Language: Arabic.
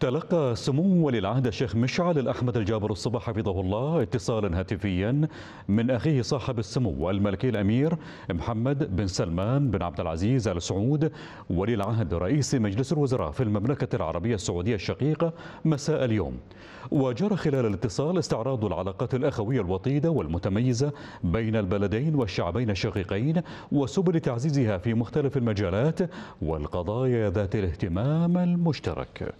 تلقى سمو ولي العهد الشيخ مشعل الأحمد الجابر الصباح حفظه الله اتصالا هاتفيا من أخيه صاحب السمو الملكي الأمير محمد بن سلمان بن عبد العزيز آل سعود ولي العهد رئيس مجلس الوزراء في المملكة العربية السعودية الشقيقة مساء اليوم وجرى خلال الاتصال استعراض العلاقات الأخوية الوطيدة والمتميزة بين البلدين والشعبين الشقيقين وسبل تعزيزها في مختلف المجالات والقضايا ذات الاهتمام المشترك